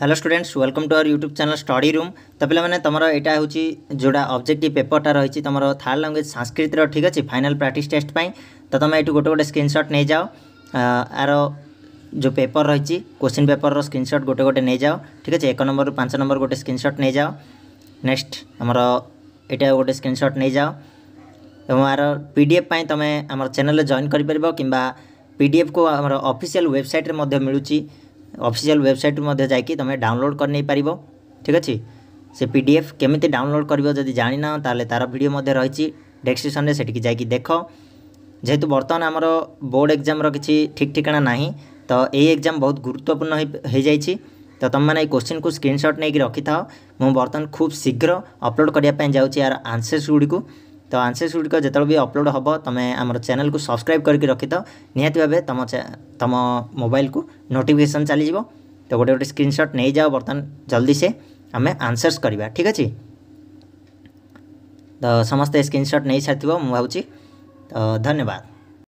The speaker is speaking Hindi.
hello students welcome to our YouTube channel study room তো পিলামানে তোমার এটা হচ্ছে যেটা অবজেক্টিভ পেপরটা রয়েছে তোমার থার্ড ল্যাঙ্গুয়েজ সংস্কৃতর ঠিক আছে ফাইনাল প্র্যাকটিস টেস্ট পাই তো তুমি এটু গোটে গোটে স্ক্রিনশট নিয়ে যাও আর जो पेपर रही क्वेश्चन पेपर स्क्रीनशॉट गोटे गोटे नहीं जाओ ठीक है एक नंबर पाँच नंबर गोटे स्क्रीनशॉट नहीं जाओ नेक्स्ट आमर यहाँ गोटे स्क्रीनशॉट नहीं जाओ एवं यार पी डी एफ तुम आम चेल जॉइन कर कि पी डी एफ को आम अफिसीआल वेबसाइट मिलूँ ଅଫିସିଆଲ୍ ୱେବସାଇଟ୍ରୁ ମଧ୍ୟ ଯାଇକି ତୁମେ ଡାଉନଲୋଡ଼୍ କରିନେଇପାରିବ ଠିକ୍ ଅଛି ସେ ପି ଡି ଏଫ୍ କେମିତି ଡାଉନଲୋଡ଼୍ କରିବ ଯଦି ଜାଣିନ ତାହେଲେ ତା'ର ଭିଡ଼ିଓ ମଧ୍ୟ ରହିଛି ଡେସ୍କ୍ରିପ୍ସନ୍ରେ ସେଠିକି ଯାଇକି ଦେଖ ଯେହେତୁ ବର୍ତ୍ତମାନ ଆମର ବୋର୍ଡ଼ ଏକ୍ଜାମ୍ର କିଛି ଠିକ୍ ଠିକଣା ନାହିଁ ତ ଏଇ ଏକ୍ଜାମ୍ ବହୁତ ଗୁରୁତ୍ୱପୂର୍ଣ୍ଣ ହୋଇଯାଇଛି ତ ତୁମମାନେ ଏଇ କୋଶ୍ଚିନ୍କୁ ସ୍କ୍ରିନ୍ସଟ୍ ନେଇକି ରଖିଥାଅ ମୁଁ ବର୍ତ୍ତମାନ ଖୁବ୍ ଶୀଘ୍ର ଅପଲୋଡ଼୍ କରିବା ପାଇଁ ଯାଉଛି ଏହାର ଆନ୍ସର୍ସ ଗୁଡ଼ିକୁ तो आनसर्स गुड़िक जो भी अपलोड हम तुम आम चेल को सब्सक्राइब करके रखित निहत भावे तुम तुम मोबाइल को नोटिफिकेसन चली जाव तो गोटे गोटे स्क्रीनसट नहीं जाओ बर्तमान जल्दी से आम आनसर्स करवा ठीक अच्छे तो समस्ते स्क्रीनसट नहीं सारी मुझे तो धन्यवाद